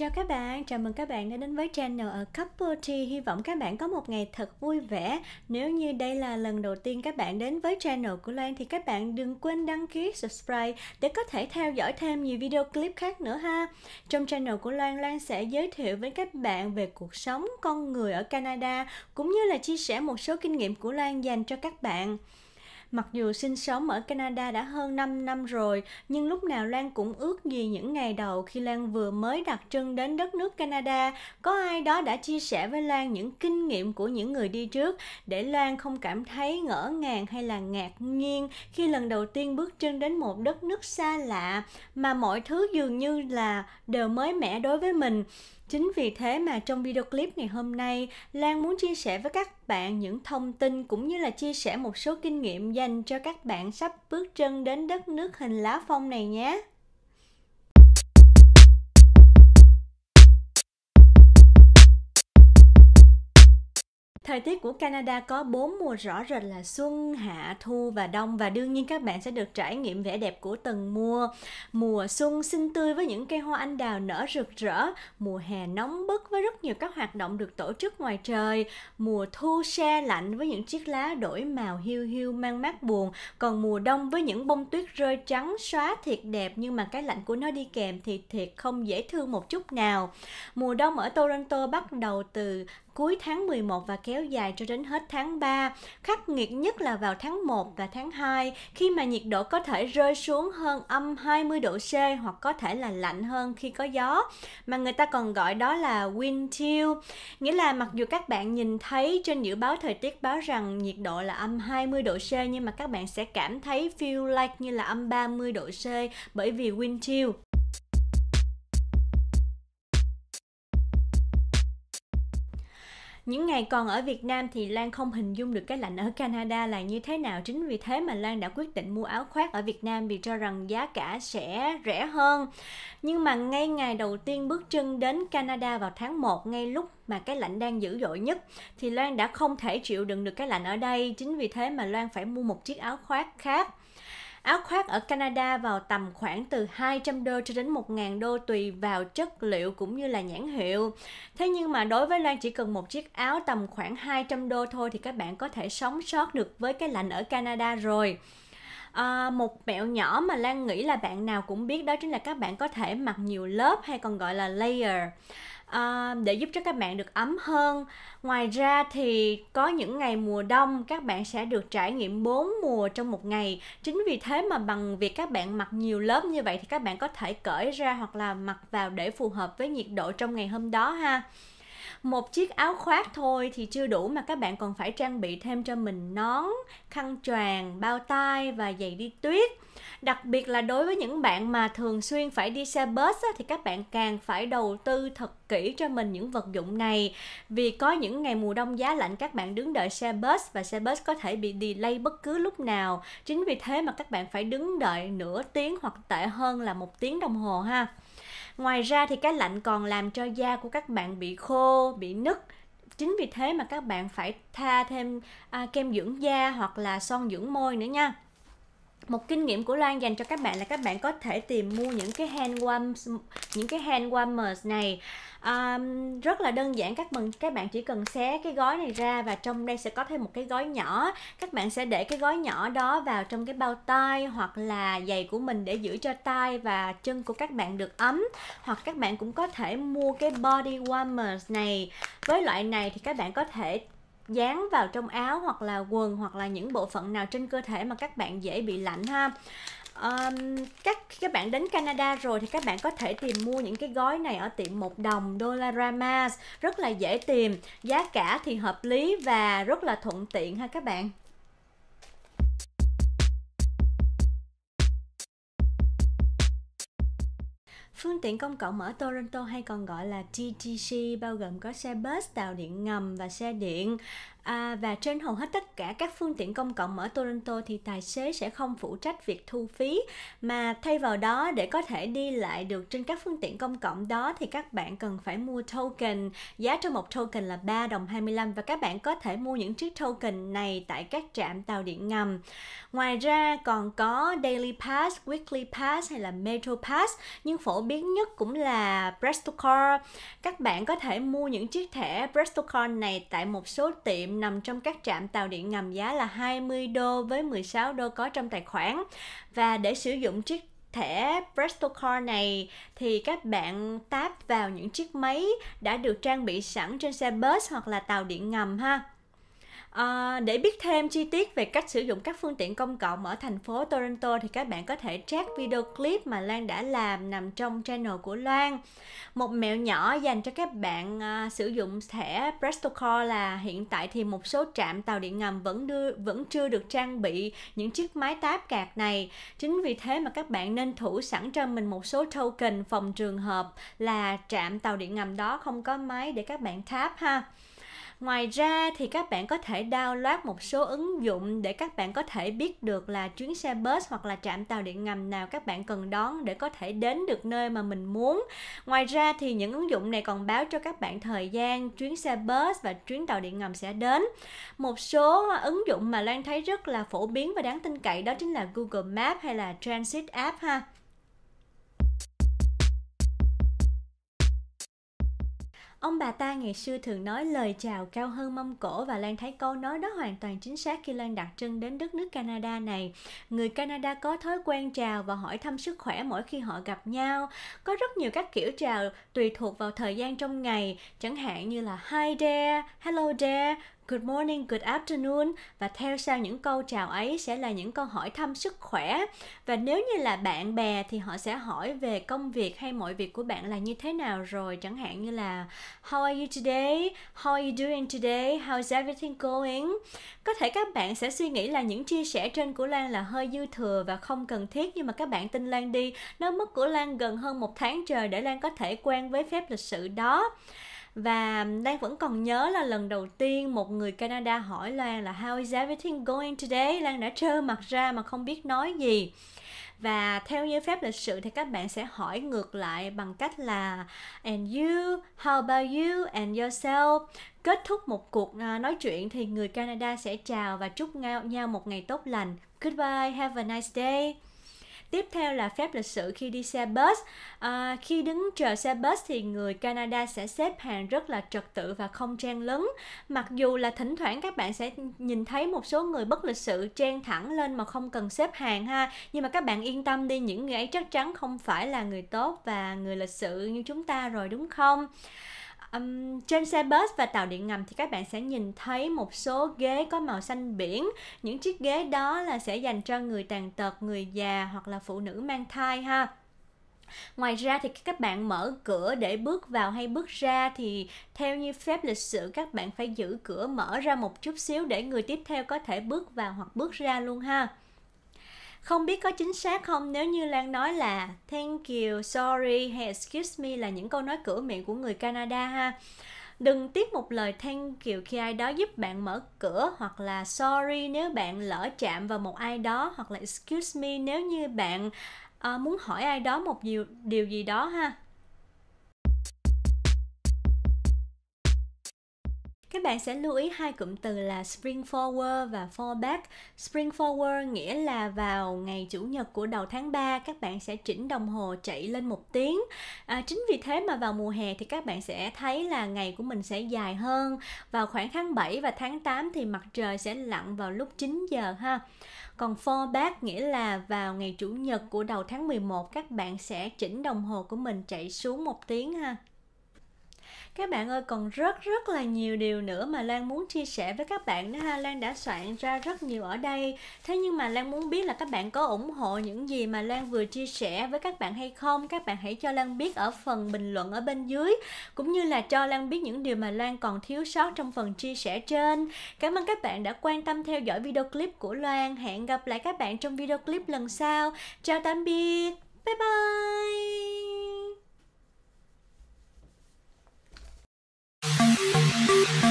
Chào các bạn, chào mừng các bạn đã đến với channel ở Couple Tea Hy vọng các bạn có một ngày thật vui vẻ Nếu như đây là lần đầu tiên các bạn đến với channel của Loan Thì các bạn đừng quên đăng ký, subscribe Để có thể theo dõi thêm nhiều video clip khác nữa ha Trong channel của Loan, Loan sẽ giới thiệu với các bạn về cuộc sống con người ở Canada Cũng như là chia sẻ một số kinh nghiệm của Loan dành cho các bạn Mặc dù sinh sống ở Canada đã hơn 5 năm rồi, nhưng lúc nào Lan cũng ước gì những ngày đầu khi Lan vừa mới đặt chân đến đất nước Canada, có ai đó đã chia sẻ với Lan những kinh nghiệm của những người đi trước để Lan không cảm thấy ngỡ ngàng hay là ngạc nhiên khi lần đầu tiên bước chân đến một đất nước xa lạ mà mọi thứ dường như là đều mới mẻ đối với mình Chính vì thế mà trong video clip ngày hôm nay, Lan muốn chia sẻ với các bạn những thông tin cũng như là chia sẻ một số kinh nghiệm dành cho các bạn sắp bước chân đến đất nước hình lá phong này nhé. Thời tiết của Canada có bốn mùa rõ rệt là xuân, hạ, thu và đông và đương nhiên các bạn sẽ được trải nghiệm vẻ đẹp của từng mùa. Mùa xuân xinh tươi với những cây hoa anh đào nở rực rỡ, mùa hè nóng bức với rất nhiều các hoạt động được tổ chức ngoài trời, mùa thu xe lạnh với những chiếc lá đổi màu hiu hiu mang mát buồn, còn mùa đông với những bông tuyết rơi trắng xóa thiệt đẹp nhưng mà cái lạnh của nó đi kèm thì thiệt không dễ thương một chút nào. Mùa đông ở Toronto bắt đầu từ cuối tháng 11 và kéo kéo dài cho đến hết tháng 3, khắc nghiệt nhất là vào tháng 1 và tháng 2 khi mà nhiệt độ có thể rơi xuống hơn âm 20 độ C hoặc có thể là lạnh hơn khi có gió mà người ta còn gọi đó là wind chill. Nghĩa là mặc dù các bạn nhìn thấy trên dự báo thời tiết báo rằng nhiệt độ là âm 20 độ C nhưng mà các bạn sẽ cảm thấy feel like như là âm 30 độ C bởi vì wind chill Những ngày còn ở Việt Nam thì Lan không hình dung được cái lạnh ở Canada là như thế nào. Chính vì thế mà Lan đã quyết định mua áo khoác ở Việt Nam vì cho rằng giá cả sẽ rẻ hơn. Nhưng mà ngay ngày đầu tiên bước chân đến Canada vào tháng 1 ngay lúc mà cái lạnh đang dữ dội nhất thì Lan đã không thể chịu đựng được cái lạnh ở đây. Chính vì thế mà Lan phải mua một chiếc áo khoác khác Áo khoác ở Canada vào tầm khoảng từ 200 đô cho đến 1.000 đô tùy vào chất liệu cũng như là nhãn hiệu. Thế nhưng mà đối với Loan chỉ cần một chiếc áo tầm khoảng 200 đô thôi thì các bạn có thể sống sót được với cái lạnh ở Canada rồi. À, một mẹo nhỏ mà Lan nghĩ là bạn nào cũng biết đó chính là các bạn có thể mặc nhiều lớp hay còn gọi là layer à, để giúp cho các bạn được ấm hơn. Ngoài ra thì có những ngày mùa đông các bạn sẽ được trải nghiệm bốn mùa trong một ngày. Chính vì thế mà bằng việc các bạn mặc nhiều lớp như vậy thì các bạn có thể cởi ra hoặc là mặc vào để phù hợp với nhiệt độ trong ngày hôm đó ha một chiếc áo khoác thôi thì chưa đủ mà các bạn còn phải trang bị thêm cho mình nón khăn choàng bao tay và giày đi tuyết đặc biệt là đối với những bạn mà thường xuyên phải đi xe bus thì các bạn càng phải đầu tư thật kỹ cho mình những vật dụng này vì có những ngày mùa đông giá lạnh các bạn đứng đợi xe bus và xe bus có thể bị delay bất cứ lúc nào chính vì thế mà các bạn phải đứng đợi nửa tiếng hoặc tệ hơn là một tiếng đồng hồ ha Ngoài ra thì cái lạnh còn làm cho da của các bạn bị khô, bị nứt. Chính vì thế mà các bạn phải tha thêm à, kem dưỡng da hoặc là son dưỡng môi nữa nha một kinh nghiệm của Loan dành cho các bạn là các bạn có thể tìm mua những cái hand warmers những cái hand warmers này um, rất là đơn giản các bạn các bạn chỉ cần xé cái gói này ra và trong đây sẽ có thêm một cái gói nhỏ các bạn sẽ để cái gói nhỏ đó vào trong cái bao tay hoặc là giày của mình để giữ cho tay và chân của các bạn được ấm hoặc các bạn cũng có thể mua cái body warmers này với loại này thì các bạn có thể dán vào trong áo hoặc là quần hoặc là những bộ phận nào trên cơ thể mà các bạn dễ bị lạnh ha um, các các bạn đến Canada rồi thì các bạn có thể tìm mua những cái gói này ở tiệm một đồng Dollarama rất là dễ tìm giá cả thì hợp lý và rất là thuận tiện ha các bạn Phương tiện công cộng ở Toronto hay còn gọi là TTC bao gồm có xe bus, tàu điện ngầm và xe điện. À, và trên hầu hết tất cả các phương tiện công cộng ở Toronto thì tài xế sẽ không phụ trách việc thu phí mà thay vào đó để có thể đi lại được trên các phương tiện công cộng đó thì các bạn cần phải mua token. Giá cho một token là 3 đồng 25 và các bạn có thể mua những chiếc token này tại các trạm tàu điện ngầm. Ngoài ra còn có Daily Pass, Weekly Pass hay là Metro Pass nhưng phổ biến nhất cũng là PrestoCard Các bạn có thể mua những chiếc thẻ PrestoCard này tại một số tiệm điện nằm trong các trạm tàu điện ngầm giá là 20 đô với 16 đô có trong tài khoản. Và để sử dụng chiếc thẻ Presto Card này thì các bạn táp vào những chiếc máy đã được trang bị sẵn trên xe bus hoặc là tàu điện ngầm ha. À, để biết thêm chi tiết về cách sử dụng các phương tiện công cộng ở thành phố Toronto thì các bạn có thể check video clip mà Lan đã làm nằm trong channel của Lan. Một mẹo nhỏ dành cho các bạn à, sử dụng thẻ PrestoCard là hiện tại thì một số trạm tàu điện ngầm vẫn đưa vẫn chưa được trang bị những chiếc máy táp cạc này. Chính vì thế mà các bạn nên thủ sẵn cho mình một số token phòng trường hợp là trạm tàu điện ngầm đó không có máy để các bạn tháp ha. Ngoài ra thì các bạn có thể download một số ứng dụng để các bạn có thể biết được là chuyến xe bus hoặc là trạm tàu điện ngầm nào các bạn cần đón để có thể đến được nơi mà mình muốn. Ngoài ra thì những ứng dụng này còn báo cho các bạn thời gian chuyến xe bus và chuyến tàu điện ngầm sẽ đến. Một số ứng dụng mà Lan thấy rất là phổ biến và đáng tin cậy đó chính là Google map hay là Transit App ha. Ông bà ta ngày xưa thường nói lời chào cao hơn mông cổ và Lan thấy câu nói đó hoàn toàn chính xác khi Lan đặt chân đến đất nước Canada này. Người Canada có thói quen chào và hỏi thăm sức khỏe mỗi khi họ gặp nhau. Có rất nhiều các kiểu chào tùy thuộc vào thời gian trong ngày, chẳng hạn như là hi there, hello there, good morning, good afternoon và theo sau những câu chào ấy sẽ là những câu hỏi thăm sức khỏe. Và nếu như là bạn bè thì họ sẽ hỏi về công việc hay mọi việc của bạn là như thế nào rồi, chẳng hạn như là how are you today? How are you doing today? How's everything going? Có thể các bạn sẽ suy nghĩ là những chia sẻ trên của Lan là hơi dư thừa và không cần thiết nhưng mà các bạn tin Lan đi, nó mất của Lan gần hơn một tháng trời để Lan có thể quen với phép lịch sự đó và đang vẫn còn nhớ là lần đầu tiên một người Canada hỏi Lan là how is everything going today Lan đã trơ mặt ra mà không biết nói gì và theo như phép lịch sự thì các bạn sẽ hỏi ngược lại bằng cách là and you how about you and yourself kết thúc một cuộc à, nói chuyện thì người Canada sẽ chào và chúc nhau một ngày tốt lành goodbye have a nice day Tiếp theo là phép lịch sự khi đi xe bus. À, khi đứng chờ xe bus thì người Canada sẽ xếp hàng rất là trật tự và không trang lấn. Mặc dù là thỉnh thoảng các bạn sẽ nhìn thấy một số người bất lịch sự trang thẳng lên mà không cần xếp hàng ha. Nhưng mà các bạn yên tâm đi, những người ấy chắc chắn không phải là người tốt và người lịch sự như chúng ta rồi đúng không? um, trên xe bus và tàu điện ngầm thì các bạn sẽ nhìn thấy một số ghế có màu xanh biển những chiếc ghế đó là sẽ dành cho người tàn tật người già hoặc là phụ nữ mang thai ha Ngoài ra thì các bạn mở cửa để bước vào hay bước ra thì theo như phép lịch sử các bạn phải giữ cửa mở ra một chút xíu để người tiếp theo có thể bước vào hoặc bước ra luôn ha không biết có chính xác không nếu như Lan nói là thank you, sorry hay excuse me là những câu nói cửa miệng của người Canada ha. Đừng tiếc một lời thank you khi ai đó giúp bạn mở cửa hoặc là sorry nếu bạn lỡ chạm vào một ai đó hoặc là excuse me nếu như bạn uh, muốn hỏi ai đó một điều, điều gì đó ha Các bạn sẽ lưu ý hai cụm từ là spring forward và fall back. Spring forward nghĩa là vào ngày chủ nhật của đầu tháng 3 các bạn sẽ chỉnh đồng hồ chạy lên một tiếng. À, chính vì thế mà vào mùa hè thì các bạn sẽ thấy là ngày của mình sẽ dài hơn. Vào khoảng tháng 7 và tháng 8 thì mặt trời sẽ lặn vào lúc 9 giờ ha. Còn fall back nghĩa là vào ngày chủ nhật của đầu tháng 11 các bạn sẽ chỉnh đồng hồ của mình chạy xuống một tiếng ha các bạn ơi còn rất rất là nhiều điều nữa mà Lan muốn chia sẻ với các bạn đó ha Lan đã soạn ra rất nhiều ở đây thế nhưng mà Lan muốn biết là các bạn có ủng hộ những gì mà Lan vừa chia sẻ với các bạn hay không các bạn hãy cho Lan biết ở phần bình luận ở bên dưới cũng như là cho Lan biết những điều mà Lan còn thiếu sót trong phần chia sẻ trên cảm ơn các bạn đã quan tâm theo dõi video clip của lan hẹn gặp lại các bạn trong video clip lần sau chào tạm biệt bye bye Thank you.